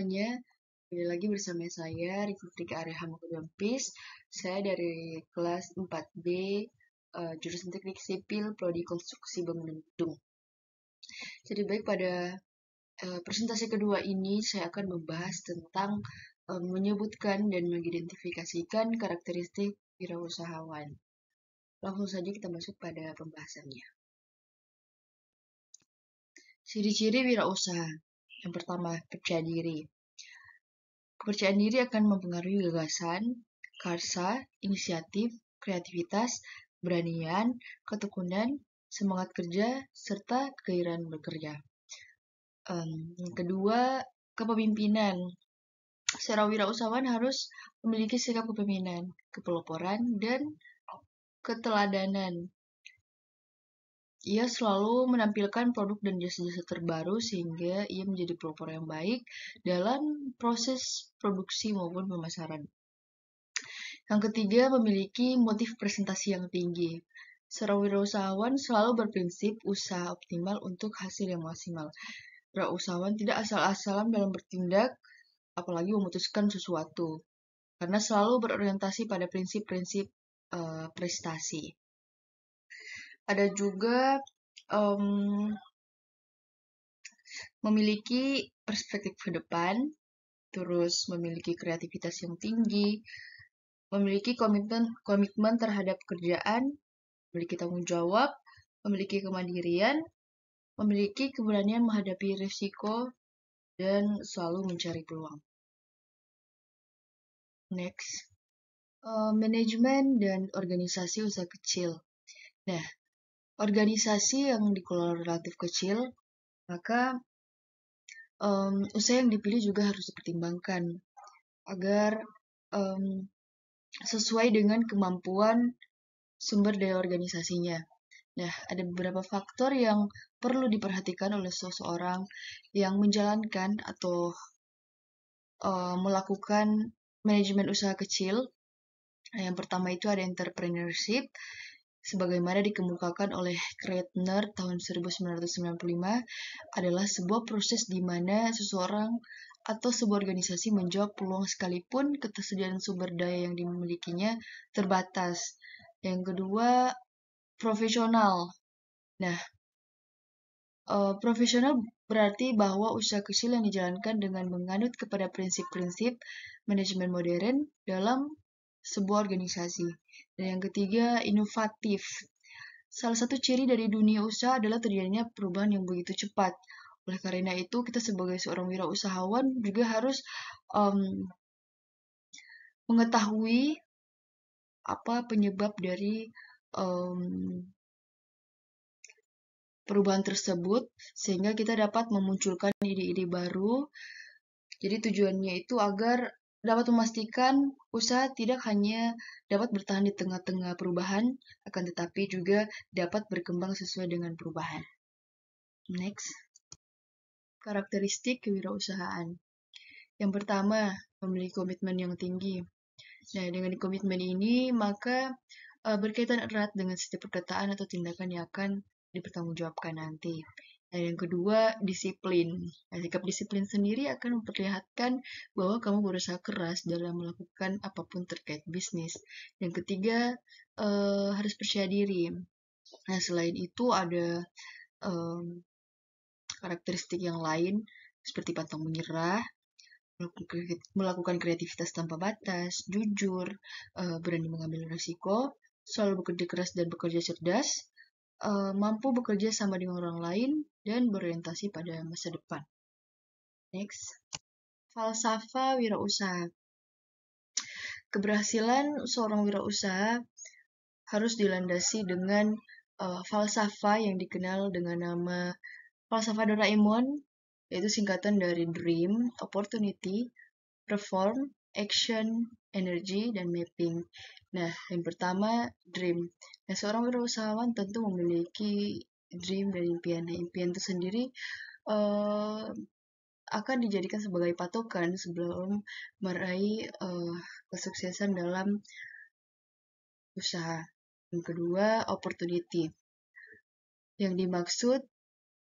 semuanya, kembali lagi bersama saya Rifrika Arya Hamukudampis. Saya dari kelas 4B eh, jurusan Teknik Sipil Prodi Konstruksi Bangunan Gedung. Jadi baik pada uh, presentasi kedua ini saya akan membahas tentang eh, menyebutkan dan mengidentifikasikan karakteristik wirausahawan. Langsung saja kita masuk pada pembahasannya. Ciri-ciri wirausaha. Yang pertama, percaya diri. Kepercayaan diri akan mempengaruhi gagasan, karsa, inisiatif, kreativitas, keberanian, ketekunan, semangat kerja, serta kegairahan bekerja. Um, yang kedua, kepemimpinan. Seorang wirausahawan harus memiliki sikap kepemimpinan, kepeloporan, dan keteladanan ia selalu menampilkan produk dan jasa-jasa terbaru sehingga ia menjadi pelopor yang baik dalam proses produksi maupun pemasaran. Yang ketiga, memiliki motif presentasi yang tinggi. Seorang wirausahawan selalu berprinsip usaha optimal untuk hasil yang maksimal. Wirausahawan tidak asal-asalan dalam bertindak, apalagi memutuskan sesuatu, karena selalu berorientasi pada prinsip-prinsip uh, prestasi ada juga um, memiliki perspektif ke depan, terus memiliki kreativitas yang tinggi, memiliki komitmen komitmen terhadap kerjaan, memiliki tanggung jawab, memiliki kemandirian, memiliki keberanian menghadapi risiko dan selalu mencari peluang. Next, uh, manajemen dan organisasi usaha kecil. Nah, organisasi yang dikelola relatif kecil, maka um, usaha yang dipilih juga harus dipertimbangkan agar um, sesuai dengan kemampuan sumber daya organisasinya. Nah, ada beberapa faktor yang perlu diperhatikan oleh seseorang yang menjalankan atau uh, melakukan manajemen usaha kecil. yang pertama itu ada entrepreneurship, sebagaimana dikemukakan oleh Kreitner tahun 1995, adalah sebuah proses di mana seseorang atau sebuah organisasi menjawab peluang sekalipun ketersediaan sumber daya yang dimilikinya terbatas. Yang kedua, profesional. Nah, uh, profesional berarti bahwa usaha kecil yang dijalankan dengan menganut kepada prinsip-prinsip manajemen modern dalam sebuah organisasi. Dan yang ketiga, inovatif. Salah satu ciri dari dunia usaha adalah terjadinya perubahan yang begitu cepat. Oleh karena itu, kita sebagai seorang wirausahawan juga harus um, mengetahui apa penyebab dari um, perubahan tersebut sehingga kita dapat memunculkan ide-ide baru. Jadi tujuannya itu agar dapat memastikan usaha tidak hanya dapat bertahan di tengah-tengah perubahan, akan tetapi juga dapat berkembang sesuai dengan perubahan. Next. Karakteristik kewirausahaan. Yang pertama, memiliki komitmen yang tinggi. Nah, dengan komitmen ini, maka eh, berkaitan erat dengan setiap perkataan atau tindakan yang akan dipertanggungjawabkan nanti. Nah, yang kedua, disiplin. Nah, sikap disiplin sendiri akan memperlihatkan bahwa kamu berusaha keras dalam melakukan apapun terkait bisnis. Yang ketiga, eh, harus percaya diri. Nah, selain itu ada eh, karakteristik yang lain seperti pantang menyerah, melakukan kreativitas tanpa batas, jujur, eh, berani mengambil risiko, selalu bekerja keras dan bekerja cerdas, uh, mampu bekerja sama dengan orang lain dan berorientasi pada masa depan. Next, falsafah wirausaha. Keberhasilan seorang wirausaha harus dilandasi dengan uh, falsafah yang dikenal dengan nama falsafah Doraemon, yaitu singkatan dari Dream, Opportunity, Perform, action, energy, dan mapping. Nah, yang pertama, dream. Nah, seorang wirausahawan tentu memiliki dream dan impian. Nah, impian itu sendiri uh, akan dijadikan sebagai patokan sebelum meraih uh, kesuksesan dalam usaha. Yang kedua, opportunity. Yang dimaksud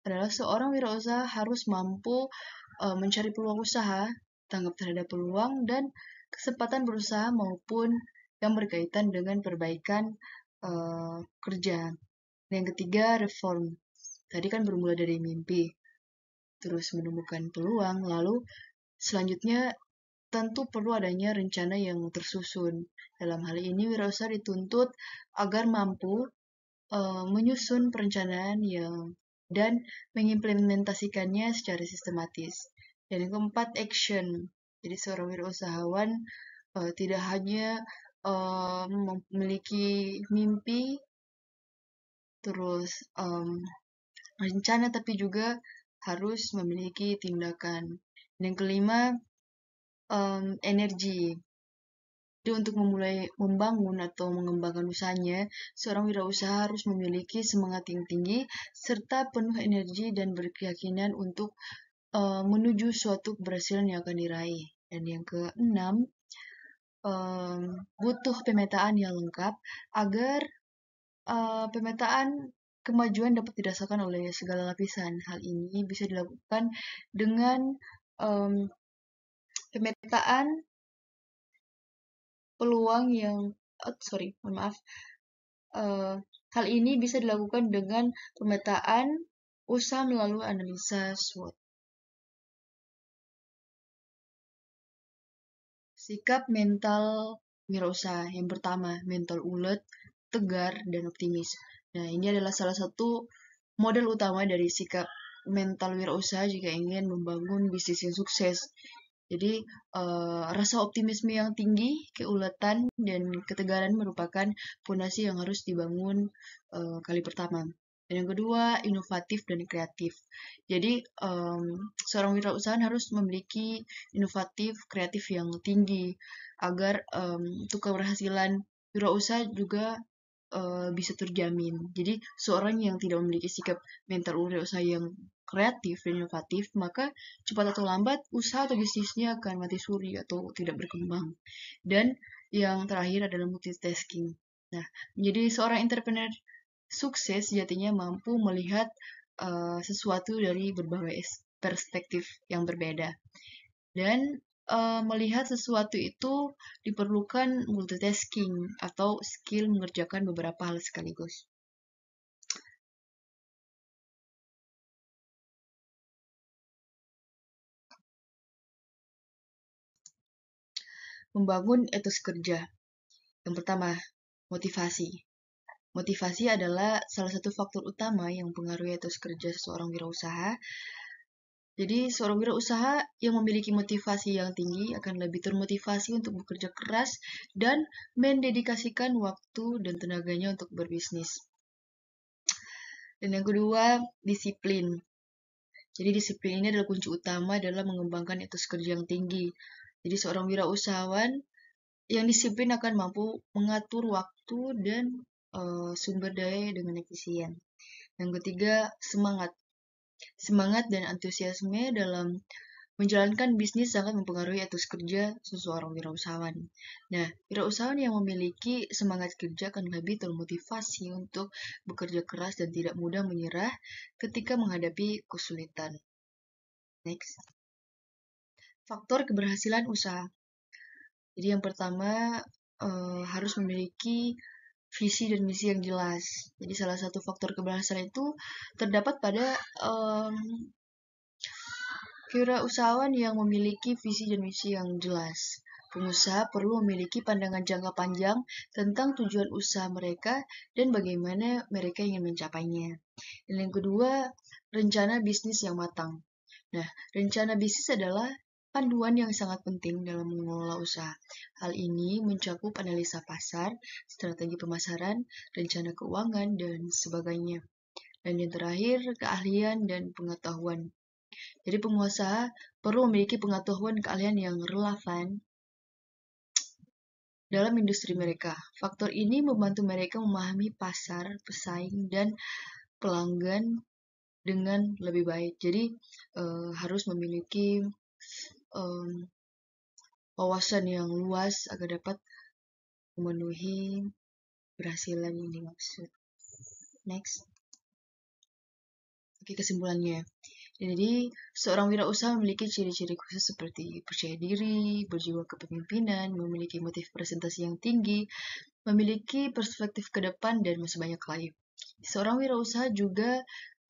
adalah seorang wirausaha harus mampu uh, mencari peluang usaha tanggap terhadap peluang, dan kesempatan berusaha maupun yang berkaitan dengan perbaikan uh, kerja. yang ketiga, reform. Tadi kan bermula dari mimpi, terus menemukan peluang, lalu selanjutnya tentu perlu adanya rencana yang tersusun. Dalam hal ini, wirausaha dituntut agar mampu uh, menyusun perencanaan yang dan mengimplementasikannya secara sistematis. Dan yang keempat, action. Jadi seorang wirausahawan uh, tidak hanya um, memiliki mimpi, terus um, rencana, tapi juga harus memiliki tindakan. Dan yang kelima, um, energi. Jadi untuk memulai membangun atau mengembangkan usahanya, seorang wirausaha harus memiliki semangat yang tinggi serta penuh energi dan berkeyakinan untuk uh, menuju suatu keberhasilan yang akan diraih. Dan yang keenam, um, butuh pemetaan yang lengkap agar uh, pemetaan kemajuan dapat dirasakan oleh segala lapisan. Hal ini bisa dilakukan dengan um, pemetaan peluang yang oh, sorry, mohon maaf. Uh, hal ini bisa dilakukan dengan pemetaan usaha melalui analisa SWOT. Sikap mental Mirosa yang pertama, mental ulet, tegar, dan optimis. Nah, ini adalah salah satu model utama dari sikap mental wirausaha jika ingin membangun bisnis yang sukses. Jadi, uh, rasa optimisme yang tinggi, keuletan, dan ketegaran merupakan fondasi yang harus dibangun uh, kali pertama. Dan yang kedua, inovatif dan kreatif. Jadi, um, seorang wirausaha harus memiliki inovatif, kreatif yang tinggi agar um, untuk keberhasilan wirausaha juga uh, bisa terjamin. Jadi, seorang yang tidak memiliki sikap mental wirausaha yang kreatif dan inovatif, maka cepat atau lambat usaha atau bisnisnya akan mati suri atau tidak berkembang. Dan yang terakhir adalah multitasking. Nah, menjadi seorang entrepreneur sukses sejatinya mampu melihat uh, sesuatu dari berbagai perspektif yang berbeda. Dan uh, melihat sesuatu itu diperlukan multitasking atau skill mengerjakan beberapa hal sekaligus. Membangun etos kerja. Yang pertama, motivasi. Motivasi adalah salah satu faktor utama yang mempengaruhi etos kerja seorang wirausaha. Jadi, seorang wirausaha yang memiliki motivasi yang tinggi akan lebih termotivasi untuk bekerja keras dan mendedikasikan waktu dan tenaganya untuk berbisnis. Dan yang kedua, disiplin. Jadi, disiplin ini adalah kunci utama dalam mengembangkan etos kerja yang tinggi. Jadi, seorang wirausahawan yang disiplin akan mampu mengatur waktu dan uh, sumber daya dengan efisien. Yang ketiga, semangat. Semangat dan antusiasme dalam menjalankan bisnis sangat mempengaruhi etos kerja seseorang wirausahawan. Nah, wirausahawan yang memiliki semangat kerja akan lebih termotivasi untuk bekerja keras dan tidak mudah menyerah ketika menghadapi kesulitan. Next. Faktor keberhasilan usaha. Jadi yang pertama eh, harus memiliki visi dan misi yang jelas. Jadi salah satu faktor keberhasilan itu terdapat pada um, usahawan yang memiliki visi dan misi yang jelas. Pengusaha perlu memiliki pandangan jangka panjang tentang tujuan usaha mereka dan bagaimana mereka ingin mencapainya. Dan yang kedua, rencana bisnis yang matang. Nah, rencana bisnis adalah panduan yang sangat penting dalam mengelola usaha. Hal ini mencakup analisa pasar, strategi pemasaran, rencana keuangan, dan sebagainya. Dan yang terakhir, keahlian dan pengetahuan. Jadi pengusaha perlu memiliki pengetahuan keahlian yang relevan dalam industri mereka. Faktor ini membantu mereka memahami pasar, pesaing, dan pelanggan dengan lebih baik. Jadi e, harus memiliki um, wawasan yang luas agar dapat memenuhi keberhasilan yang dimaksud. Next. Oke, kesimpulannya. Jadi, seorang wirausaha memiliki ciri-ciri khusus seperti percaya diri, berjiwa kepemimpinan, memiliki motif presentasi yang tinggi, memiliki perspektif ke depan, dan masih banyak lain. Seorang wirausaha juga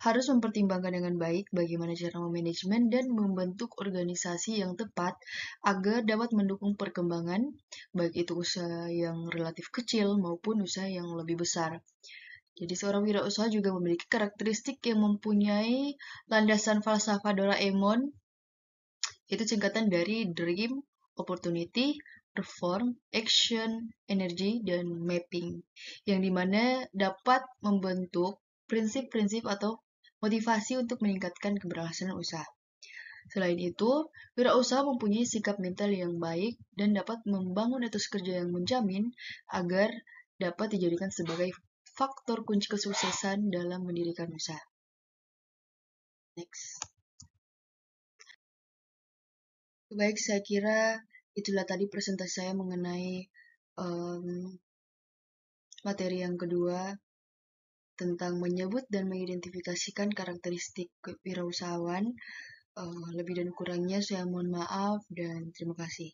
harus mempertimbangkan dengan baik bagaimana cara memanajemen dan membentuk organisasi yang tepat agar dapat mendukung perkembangan, baik itu usaha yang relatif kecil maupun usaha yang lebih besar. Jadi seorang wirausaha juga memiliki karakteristik yang mempunyai landasan falsafah Doraemon. Itu singkatan dari Dream, Opportunity, Reform, Action, Energy, dan Mapping. Yang dimana dapat membentuk prinsip-prinsip atau motivasi untuk meningkatkan keberhasilan usaha. Selain itu, wirausaha mempunyai sikap mental yang baik dan dapat membangun etos kerja yang menjamin agar dapat dijadikan sebagai faktor kunci kesuksesan dalam mendirikan usaha. Next. Baik, saya kira itulah tadi presentasi saya mengenai um, materi yang kedua tentang menyebut dan mengidentifikasikan karakteristik kewirausahaan. Uh, lebih dan kurangnya saya mohon maaf dan terima kasih.